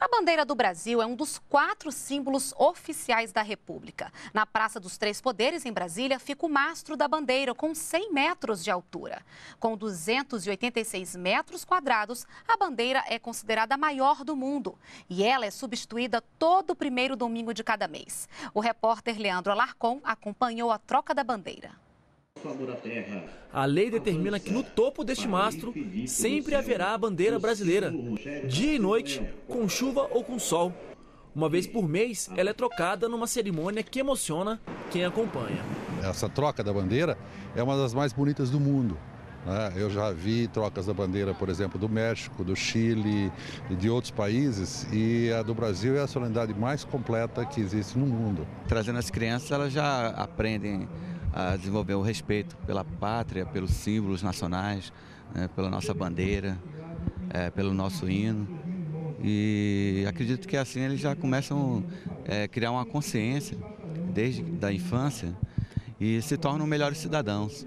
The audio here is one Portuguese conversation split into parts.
A bandeira do Brasil é um dos quatro símbolos oficiais da República. Na Praça dos Três Poderes, em Brasília, fica o mastro da bandeira, com 100 metros de altura. Com 286 metros quadrados, a bandeira é considerada a maior do mundo. E ela é substituída todo primeiro domingo de cada mês. O repórter Leandro Alarcon acompanhou a troca da bandeira. A lei determina que no topo deste mastro sempre haverá a bandeira brasileira, dia e noite, com chuva ou com sol. Uma vez por mês, ela é trocada numa cerimônia que emociona quem acompanha. Essa troca da bandeira é uma das mais bonitas do mundo. Né? Eu já vi trocas da bandeira, por exemplo, do México, do Chile e de outros países, e a do Brasil é a solenidade mais completa que existe no mundo. Trazendo as crianças, elas já aprendem a desenvolver o respeito pela pátria, pelos símbolos nacionais, né, pela nossa bandeira, é, pelo nosso hino. E acredito que assim eles já começam a é, criar uma consciência desde da infância e se tornam melhores cidadãos.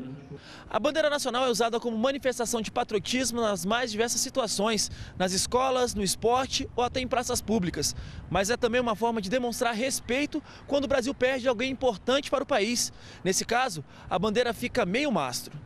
A bandeira nacional é usada como manifestação de patriotismo nas mais diversas situações, nas escolas, no esporte ou até em praças públicas. Mas é também uma forma de demonstrar respeito quando o Brasil perde alguém importante para o país. Nesse caso, a bandeira fica meio mastro.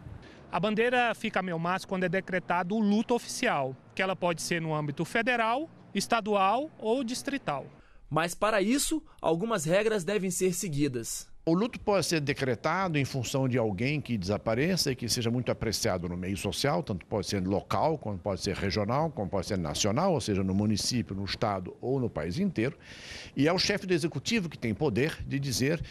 A bandeira fica meio mastro quando é decretado o luto oficial, que ela pode ser no âmbito federal, estadual ou distrital. Mas para isso, algumas regras devem ser seguidas. O luto pode ser decretado em função de alguém que desapareça e que seja muito apreciado no meio social, tanto pode ser local, quanto pode ser regional, como pode ser nacional, ou seja, no município, no estado ou no país inteiro. E é o chefe do executivo que tem poder de dizer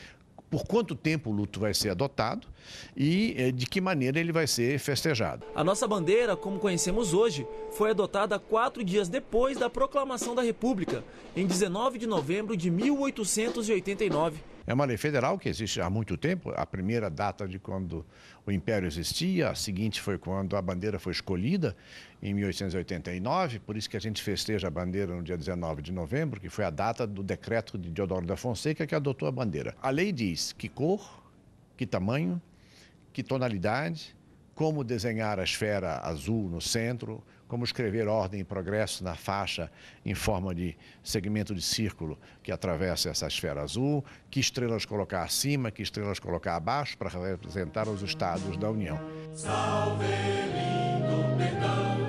por quanto tempo o luto vai ser adotado e eh, de que maneira ele vai ser festejado. A nossa bandeira, como conhecemos hoje, foi adotada quatro dias depois da proclamação da República, em 19 de novembro de 1889 é uma lei federal que existe há muito tempo. A primeira data de quando o Império existia, a seguinte foi quando a bandeira foi escolhida, em 1889. Por isso que a gente festeja a bandeira no dia 19 de novembro, que foi a data do decreto de Deodoro da Fonseca que adotou a bandeira. A lei diz que cor, que tamanho, que tonalidade, como desenhar a esfera azul no centro, como escrever ordem e progresso na faixa em forma de segmento de círculo que atravessa essa esfera azul, que estrelas colocar acima, que estrelas colocar abaixo para representar os estados da União. Salve lindo perdão.